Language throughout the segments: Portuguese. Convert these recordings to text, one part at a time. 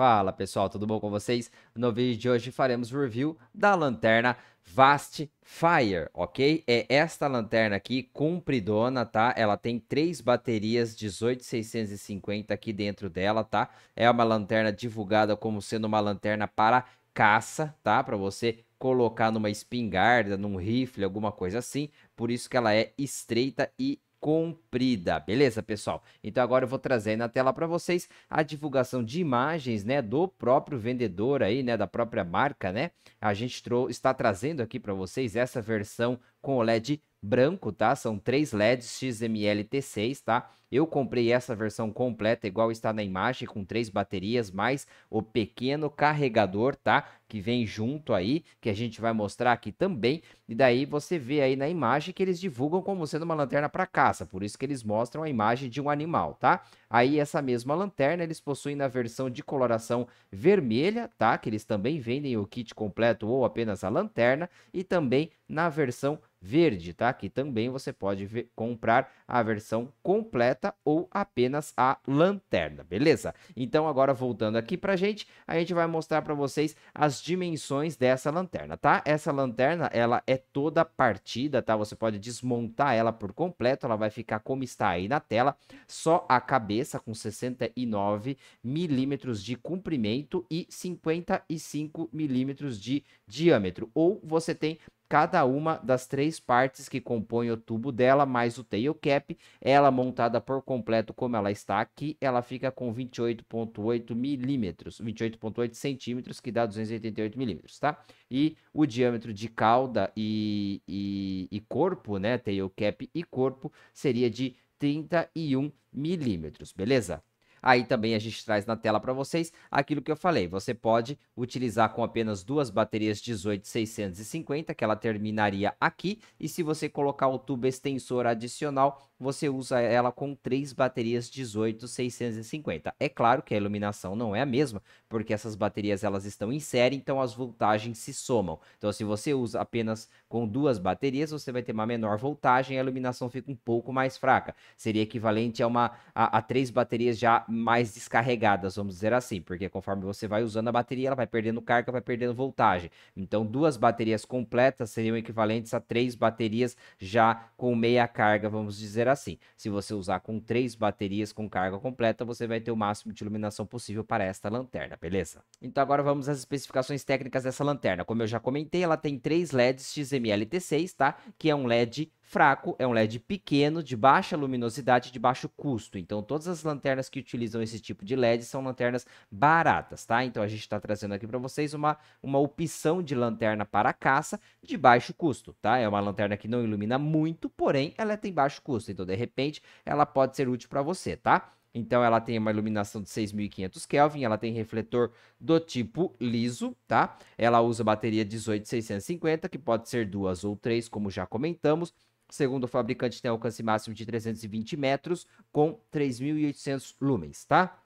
Fala pessoal, tudo bom com vocês? No vídeo de hoje faremos review da lanterna Vast Fire, ok? É esta lanterna aqui, compridona, tá? Ela tem três baterias 18650 aqui dentro dela, tá? É uma lanterna divulgada como sendo uma lanterna para caça, tá? Para você colocar numa espingarda, num rifle, alguma coisa assim. Por isso que ela é estreita e comprida, beleza, pessoal? Então agora eu vou trazer na tela para vocês a divulgação de imagens, né, do próprio vendedor aí, né, da própria marca, né? A gente está trazendo aqui para vocês essa versão com OLED branco, tá? São três LEDs XML T6, tá? Eu comprei essa versão completa, igual está na imagem, com três baterias, mais o pequeno carregador, tá? que vem junto aí, que a gente vai mostrar aqui também. E daí você vê aí na imagem que eles divulgam como sendo uma lanterna para caça, por isso que eles mostram a imagem de um animal, tá? Aí essa mesma lanterna eles possuem na versão de coloração vermelha, tá? Que eles também vendem o kit completo ou apenas a lanterna e também na versão verde, tá? Que também você pode ver, comprar a versão completa ou apenas a lanterna, beleza? Então agora voltando aqui pra gente, a gente vai mostrar para vocês as dimensões dessa lanterna, tá? Essa lanterna, ela é toda partida, tá? Você pode desmontar ela por completo, ela vai ficar como está aí na tela, só a cabeça com 69 milímetros de comprimento e 55 milímetros de diâmetro, ou você tem cada uma das três partes que compõem o tubo dela, mais o tail cap, ela montada por completo como ela está aqui, ela fica com 28.8 milímetros, 28.8 centímetros, que dá 288 milímetros, tá? E o diâmetro de cauda e, e, e corpo, né, tail cap e corpo, seria de 31 milímetros, beleza? Aí também a gente traz na tela para vocês aquilo que eu falei. Você pode utilizar com apenas duas baterias 18650, que ela terminaria aqui, e se você colocar o tubo extensor adicional, você usa ela com três baterias 18650. É claro que a iluminação não é a mesma, porque essas baterias elas estão em série, então as voltagens se somam. Então se você usa apenas com duas baterias, você vai ter uma menor voltagem e a iluminação fica um pouco mais fraca. Seria equivalente a uma a, a três baterias já mais descarregadas, vamos dizer assim, porque conforme você vai usando a bateria, ela vai perdendo carga, vai perdendo voltagem. Então duas baterias completas seriam equivalentes a três baterias já com meia carga, vamos dizer assim. Se você usar com três baterias com carga completa, você vai ter o máximo de iluminação possível para esta lanterna, beleza? Então agora vamos às especificações técnicas dessa lanterna. Como eu já comentei, ela tem três LEDs t 6 tá? Que é um LED fraco, é um LED pequeno, de baixa luminosidade, de baixo custo. Então, todas as lanternas que utilizam esse tipo de LED são lanternas baratas, tá? Então, a gente está trazendo aqui para vocês uma, uma opção de lanterna para caça de baixo custo, tá? É uma lanterna que não ilumina muito, porém, ela é, tem baixo custo. Então, de repente, ela pode ser útil para você, tá? Então ela tem uma iluminação de 6.500 Kelvin, ela tem refletor do tipo liso, tá? Ela usa bateria 18650, que pode ser duas ou três, como já comentamos. Segundo o fabricante, tem alcance máximo de 320 metros com 3.800 lumens, tá?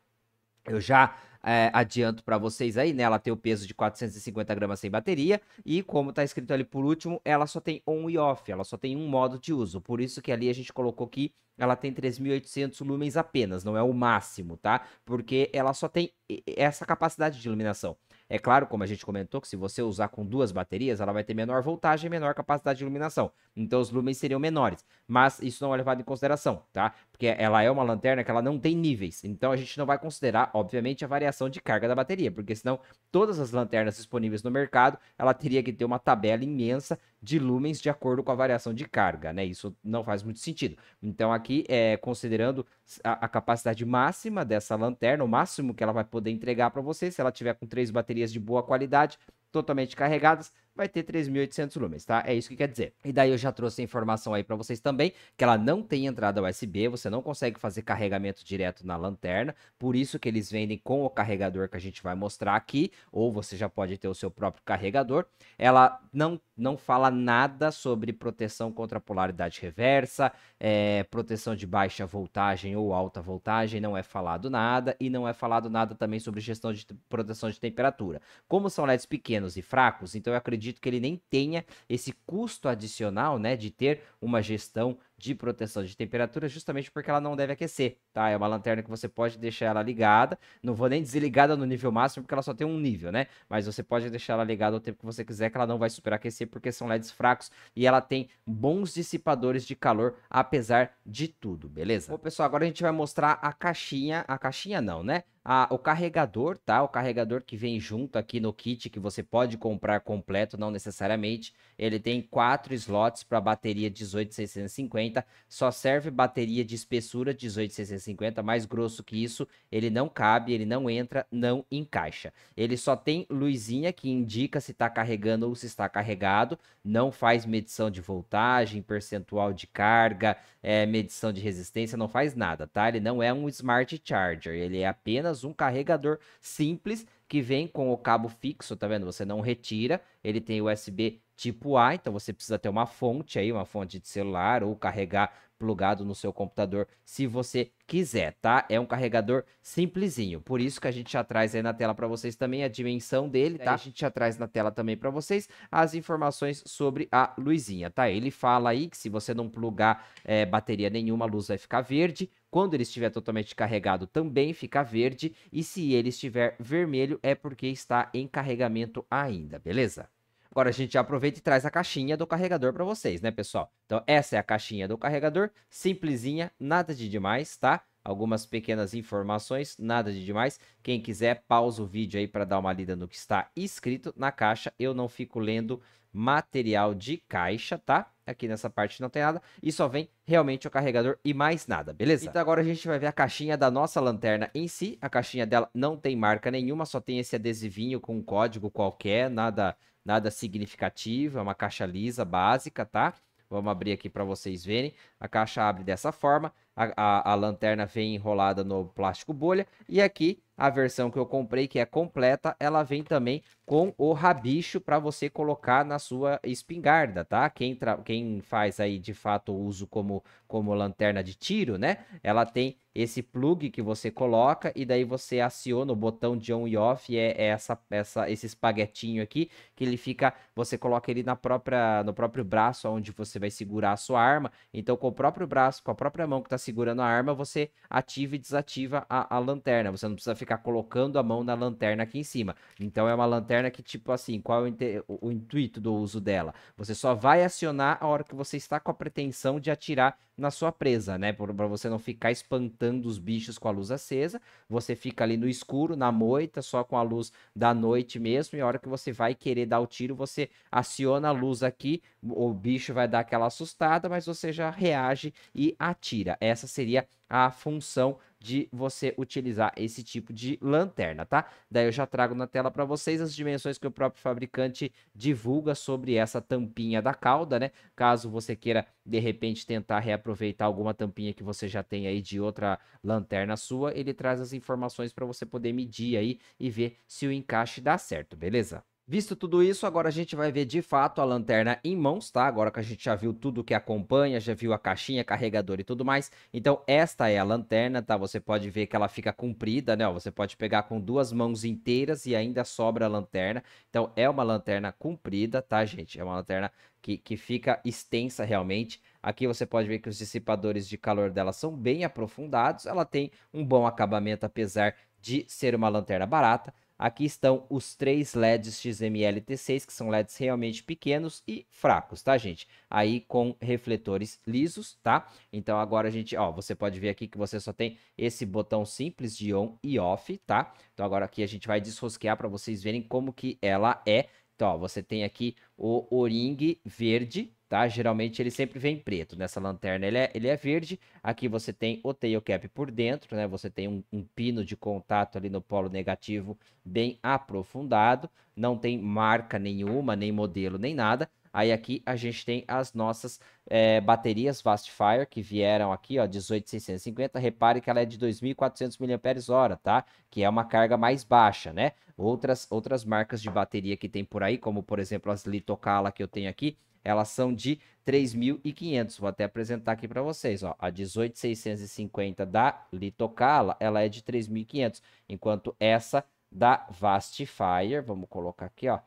Eu já é, adianto para vocês aí, né? Ela tem o peso de 450 gramas sem bateria e, como tá escrito ali por último, ela só tem on e off, ela só tem um modo de uso. Por isso que ali a gente colocou que ela tem 3.800 lumens apenas, não é o máximo, tá? Porque ela só tem essa capacidade de iluminação. É claro, como a gente comentou, que se você usar com duas baterias, ela vai ter menor voltagem e menor capacidade de iluminação. Então os lumens seriam menores. Mas isso não é levado em consideração, tá? Porque ela é uma lanterna que ela não tem níveis. Então a gente não vai considerar, obviamente, a variação de carga da bateria. Porque senão todas as lanternas disponíveis no mercado, ela teria que ter uma tabela imensa de lumens de acordo com a variação de carga, né? Isso não faz muito sentido. Então aqui, é, considerando a, a, capacidade máxima dessa lanterna, o máximo que ela vai poder entregar para você, se ela tiver com três baterias de boa qualidade, totalmente carregadas, vai ter 3.800 lumens, tá? É isso que quer dizer. E daí eu já trouxe a informação aí para vocês também, que ela não tem entrada USB, você não consegue fazer carregamento direto na lanterna, por isso que eles vendem com o carregador que a gente vai mostrar aqui, ou você já pode ter o seu próprio carregador. Ela não, não fala nada sobre proteção contra polaridade reversa, é, proteção de baixa voltagem ou alta voltagem, não é falado nada, e não é falado nada também sobre gestão de proteção de temperatura. Como são LEDs pequenos e fracos, então eu acredito acredito que ele nem tenha esse custo adicional, né, de ter uma gestão de proteção de temperatura, justamente porque ela não deve aquecer, tá? É uma lanterna que você pode deixar ela ligada, não vou nem desligada no nível máximo, porque ela só tem um nível, né? Mas você pode deixar ela ligada o tempo que você quiser, que ela não vai superaquecer, porque são LEDs fracos e ela tem bons dissipadores de calor, apesar de tudo, beleza? Bom, pessoal, agora a gente vai mostrar a caixinha, a caixinha não, né? a o carregador, tá? O carregador que vem junto aqui no kit, que você pode comprar completo, não necessariamente. Ele tem quatro slots para bateria 18650, só serve bateria de espessura 18650, mais grosso que isso, ele não cabe, ele não entra, não encaixa. Ele só tem luzinha que indica se está carregando ou se está carregado, não faz medição de voltagem, percentual de carga, é, medição de resistência, não faz nada, tá? Ele não é um smart charger, ele é apenas um carregador simples que vem com o cabo fixo, tá vendo? Você não retira, ele tem USB tipo A, então você precisa ter uma fonte aí, uma fonte de celular ou carregar plugado no seu computador, se você quiser, tá? É um carregador simplesinho. Por isso que a gente já traz aí na tela para vocês também a dimensão dele, tá? A gente já traz na tela também para vocês as informações sobre a luzinha, tá? Ele fala aí que se você não plugar é, bateria nenhuma, a luz vai ficar verde. Quando ele estiver totalmente carregado, também fica verde. E se ele estiver vermelho, é porque está em carregamento ainda, beleza? Agora a gente aproveita e traz a caixinha do carregador para vocês, né, pessoal? Então essa é a caixinha do carregador, simplesinha, nada de demais, tá? algumas pequenas informações, nada de demais. Quem quiser, pausa o vídeo aí para dar uma lida no que está escrito na caixa. Eu não fico lendo material de caixa, tá? Aqui nessa parte não tem nada e só vem realmente o carregador e mais nada, beleza? Então agora a gente vai ver a caixinha da nossa lanterna em si. A caixinha dela não tem marca nenhuma, só tem esse adesivinho com um código qualquer, nada, nada significativo, é uma caixa lisa básica, tá? Vamos abrir aqui para vocês verem. A caixa abre dessa forma a, a, a, lanterna vem enrolada no plástico bolha. E aqui, a versão que eu comprei, que é completa, ela vem também com o rabicho para você colocar na sua espingarda, tá? Quem, quem faz aí, de fato, uso como, como lanterna de tiro, né? Ela tem esse plug que você coloca e daí você aciona o botão de on e off, e é, é essa, essa, esse espaguetinho aqui, que ele fica, você coloca ele na própria, no próprio braço, onde você vai segurar a sua arma. Então, com o próprio braço, com a própria mão que está segurando a arma, você ativa e desativa a, a, lanterna. Você não precisa ficar colocando a mão na lanterna aqui em cima. Então é uma lanterna que, tipo assim, qual é o, o, o intuito do uso dela? Você só vai acionar a hora que você está com a pretensão de atirar na sua presa, né? Para você não ficar espantando os bichos com a luz acesa. Você fica ali no escuro, na moita, só com a luz da noite mesmo. E a hora que você vai querer dar o tiro, você aciona a luz aqui, o bicho vai dar aquela assustada, mas você já reage e atira. É essa seria a função de você utilizar esse tipo de lanterna, tá? Daí eu já trago na tela para vocês as dimensões que o próprio fabricante divulga sobre essa tampinha da cauda, né? Caso você queira, de repente, tentar reaproveitar alguma tampinha que você já tem aí de outra lanterna sua, ele traz as informações para você poder medir aí e ver se o encaixe dá certo, beleza? Visto tudo isso, agora a gente vai ver de fato a lanterna em mãos, tá? Agora que a gente já viu tudo que acompanha, já viu a caixinha, carregador e tudo mais. Então, esta é a lanterna, tá? Você pode ver que ela fica comprida, né? Você pode pegar com duas mãos inteiras e ainda sobra a lanterna. Então, é uma lanterna comprida, tá, gente? É uma lanterna que, que fica extensa realmente. Aqui você pode ver que os dissipadores de calor dela são bem aprofundados. Ela tem um bom acabamento, apesar de ser uma lanterna barata. Aqui estão os três LEDs t 6 que são LEDs realmente pequenos e fracos, tá, gente? Aí com refletores lisos, tá? Então agora a gente, ó, você pode ver aqui que você só tem esse botão simples de on e off, tá? Então agora aqui a gente vai desrosquear para vocês verem como que ela é. Então, ó, você tem aqui o O-ring verde, tá? Geralmente ele sempre vem preto. Nessa lanterna ele é, ele é verde. Aqui você tem o tail cap por dentro, né? Você tem um, um pino de contato ali no polo negativo bem aprofundado. Não tem marca nenhuma, nem modelo, nem nada. Aí aqui a gente tem as nossas é, baterias Fastfire que vieram aqui, ó, 18650. Repare que ela é de 2.400 mAh, tá? Que é uma carga mais baixa, né? Outras, outras marcas de bateria que tem por aí, como por exemplo as Litocala que eu tenho aqui, elas são de 3.500. Vou até apresentar aqui para vocês. Ó. A 18.650 da Litocala, ela é de 3.500, enquanto essa da Vastifier, vamos colocar aqui, ó,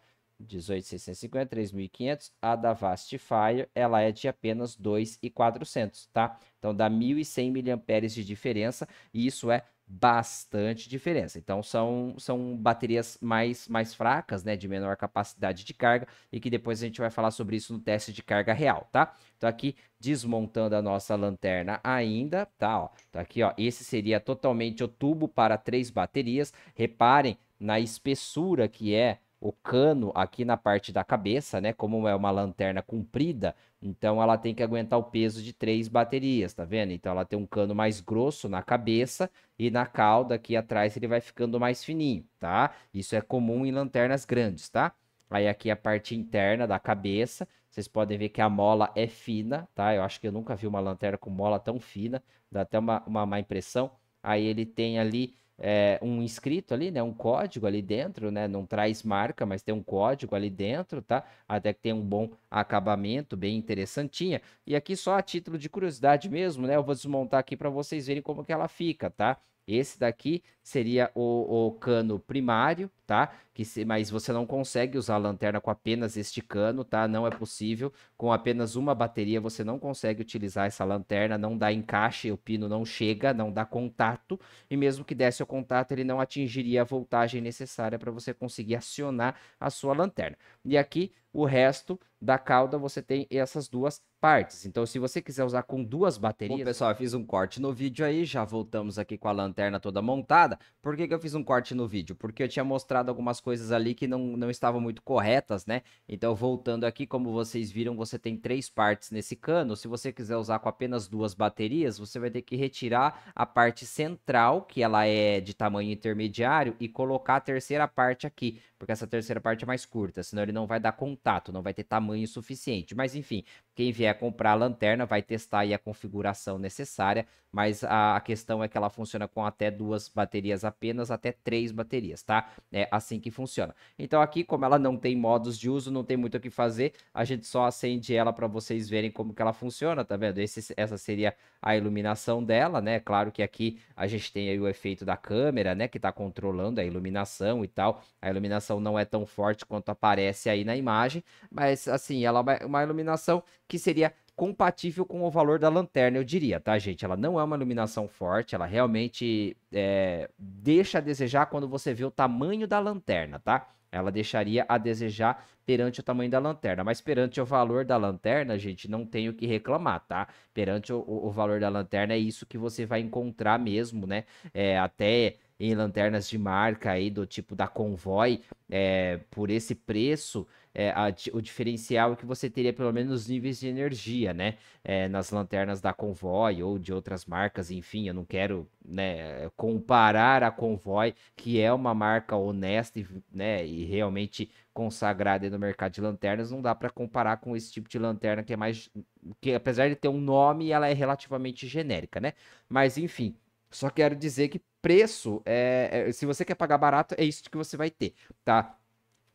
18.650, 3.500. A da Vastifier, ela é de apenas 2.400, tá? Então dá 1.100 mAh de diferença e isso é bastante diferença. Então são, são baterias mais, mais fracas, né, de menor capacidade de carga e que depois a gente vai falar sobre isso no teste de carga real, tá? Então aqui desmontando a nossa lanterna ainda, tá, ó. Então aqui, ó, esse seria totalmente o tubo para três baterias. Reparem na espessura que é o cano aqui na parte da cabeça, né? Como é uma lanterna comprida, então ela tem que aguentar o peso de três baterias, tá vendo? Então ela tem um cano mais grosso na cabeça e na cauda aqui atrás ele vai ficando mais fininho, tá? Isso é comum em lanternas grandes, tá? Aí aqui a parte interna da cabeça, vocês podem ver que a mola é fina, tá? Eu acho que eu nunca vi uma lanterna com mola tão fina, dá até uma, uma má impressão. Aí ele tem ali é, um inscrito ali, né? Um código ali dentro, né? Não traz marca, mas tem um código ali dentro, tá? Até que tem um bom acabamento, bem interessantinha. E aqui só a título de curiosidade mesmo, né? Eu vou desmontar aqui para vocês verem como que ela fica, tá? Esse daqui seria o, o cano primário, tá? Que se, mas você não consegue usar a lanterna com apenas este cano, tá? Não é possível. Com apenas uma bateria você não consegue utilizar essa lanterna, não dá encaixe, o pino não chega, não dá contato. E mesmo que desse o contato, ele não atingiria a voltagem necessária para você conseguir acionar a sua lanterna. E aqui o resto da cauda você tem essas duas partes. Então, se você quiser usar com duas baterias. Bom, pessoal, eu fiz um corte no vídeo aí, já voltamos aqui com a lanterna toda montada. Por que, que eu fiz um corte no vídeo? Porque eu tinha mostrado algumas coisas ali que não, não estavam muito corretas, né? Então, voltando aqui, como vocês viram, você tem três partes nesse cano. Se você quiser usar com apenas duas baterias, você vai ter que retirar a parte central, que ela é de tamanho intermediário, e colocar a terceira parte aqui, porque essa terceira parte é mais curta, senão ele não vai dar contato, não vai ter tamanho suficiente. Mas, enfim, quem vier comprar a lanterna vai testar aí a configuração necessária, mas a questão é que ela funciona com até duas baterias baterias apenas até três baterias, tá? É assim que funciona. Então aqui, como ela não tem modos de uso, não tem muito o que fazer, a gente só acende ela para vocês verem como que ela funciona, tá vendo? Esse, essa seria a iluminação dela, né? Claro que aqui a gente tem aí o efeito da câmera, né? Que tá controlando a iluminação e tal. A iluminação não é tão forte quanto aparece aí na imagem, mas assim, ela é uma iluminação que seria compatível com o valor da lanterna, eu diria, tá, gente? Ela não é uma iluminação forte, ela realmente é, deixa a desejar quando você vê o tamanho da lanterna, tá? Ela deixaria a desejar perante o tamanho da lanterna, mas perante o valor da lanterna, gente, não tenho que reclamar, tá? Perante o, o valor da lanterna é isso que você vai encontrar mesmo, né? É, até em lanternas de marca aí do tipo da Convoy, é, por esse preço, é, a, o diferencial é que você teria pelo menos níveis de energia, né? É, nas lanternas da Convoy ou de outras marcas, enfim, eu não quero né, comparar a Convoy, que é uma marca honesta e, né, e realmente consagrada no mercado de lanternas, não dá para comparar com esse tipo de lanterna que é mais... que apesar de ter um nome, ela é relativamente genérica, né? Mas, enfim... Só quero dizer que preço, é, é, se você quer pagar barato, é isso que você vai ter, tá?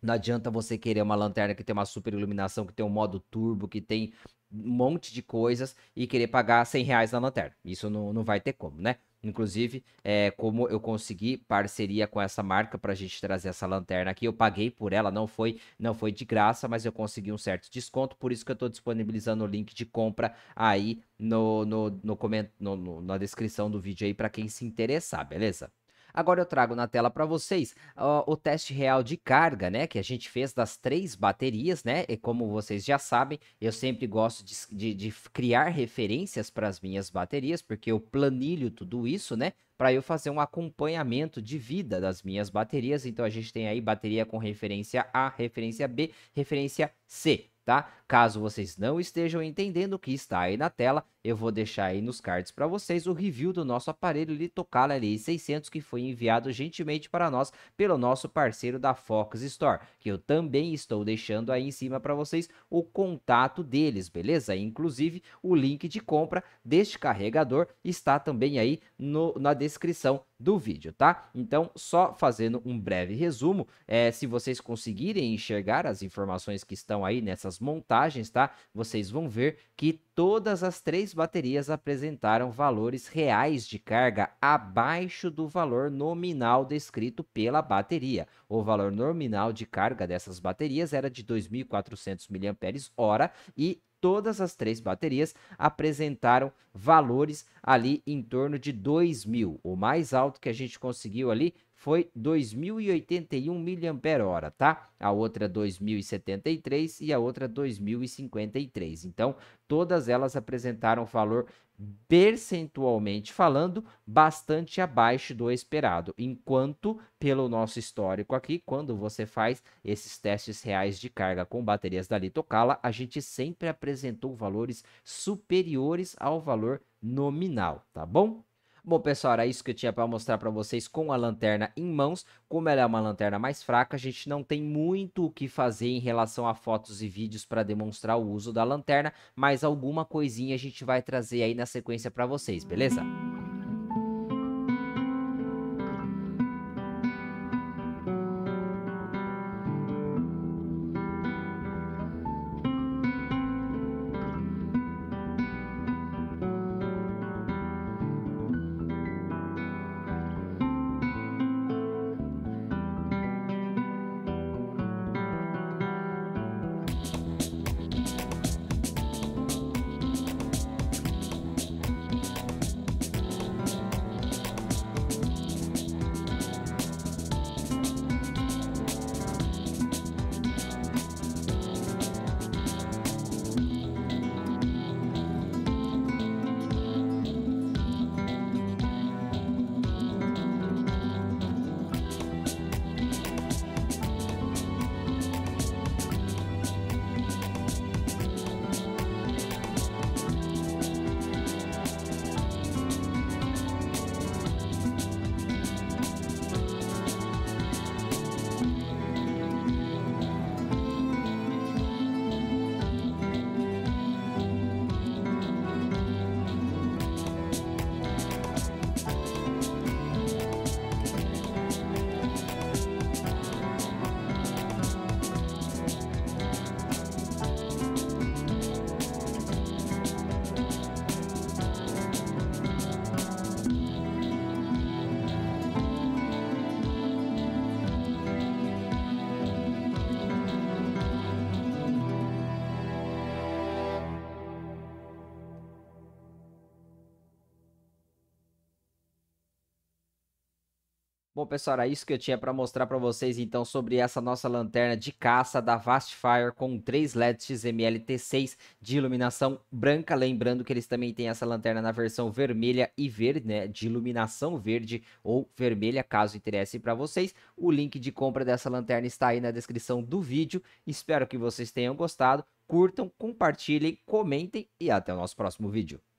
Não adianta você querer uma lanterna que tem uma super iluminação, que tem um modo turbo, que tem um monte de coisas e querer pagar 100 reais na lanterna. Isso não, não vai ter como, né? Inclusive, é, como eu consegui parceria com essa marca para a gente trazer essa lanterna aqui, eu paguei por ela, não foi não foi de graça, mas eu consegui um certo desconto, por isso que eu estou disponibilizando o link de compra aí no, no, no, no, no na descrição do vídeo aí para quem se interessar, beleza? Agora eu trago na tela para vocês ó, o teste real de carga, né? Que a gente fez das três baterias, né? E como vocês já sabem, eu sempre gosto de, de, de criar referências para as minhas baterias, porque eu planilho tudo isso, né? para eu fazer um acompanhamento de vida das minhas baterias. Então a gente tem aí bateria com referência A, referência B, referência C tá? Caso vocês não estejam entendendo o que está aí na tela, eu vou deixar aí nos cards para vocês o review do nosso aparelho Litocala LI 600 que foi enviado gentilmente para nós pelo nosso parceiro da Fox Store, que eu também estou deixando aí em cima para vocês o contato deles, beleza? Inclusive o link de compra deste carregador está também aí no, na descrição do vídeo, tá? Então, só fazendo um breve resumo, é, se vocês conseguirem enxergar as informações que estão aí nessas montagens, tá? Vocês vão ver que todas as três baterias apresentaram valores reais de carga abaixo do valor nominal descrito pela bateria. O valor nominal de carga dessas baterias era de 2.400 mAh e todas as três baterias apresentaram valores ali em torno de 2 mil. O mais alto que a gente conseguiu ali foi 2081 mAh, tá? A outra 2073 e a outra 2053. Então, todas elas apresentaram valor percentualmente falando bastante abaixo do esperado, enquanto pelo nosso histórico aqui, quando você faz esses testes reais de carga com baterias da Litocala, a gente sempre apresentou valores superiores ao valor nominal, tá bom? Bom, pessoal, era isso que eu tinha para mostrar para vocês com a lanterna em mãos. Como ela é uma lanterna mais fraca, a gente não tem muito o que fazer em relação a fotos e vídeos para demonstrar o uso da lanterna, mas alguma coisinha a gente vai trazer aí na sequência para vocês, beleza? Bom, pessoal, era isso que eu tinha para mostrar para vocês, então, sobre essa nossa lanterna de caça da Vastfire com três LEDs mlt 6 de iluminação branca. Lembrando que eles também têm essa lanterna na versão vermelha e verde, né, de iluminação verde ou vermelha, caso interesse para vocês. O link de compra dessa lanterna está aí na descrição do vídeo. Espero que vocês tenham gostado. Curtam, compartilhem, comentem e até o nosso próximo vídeo.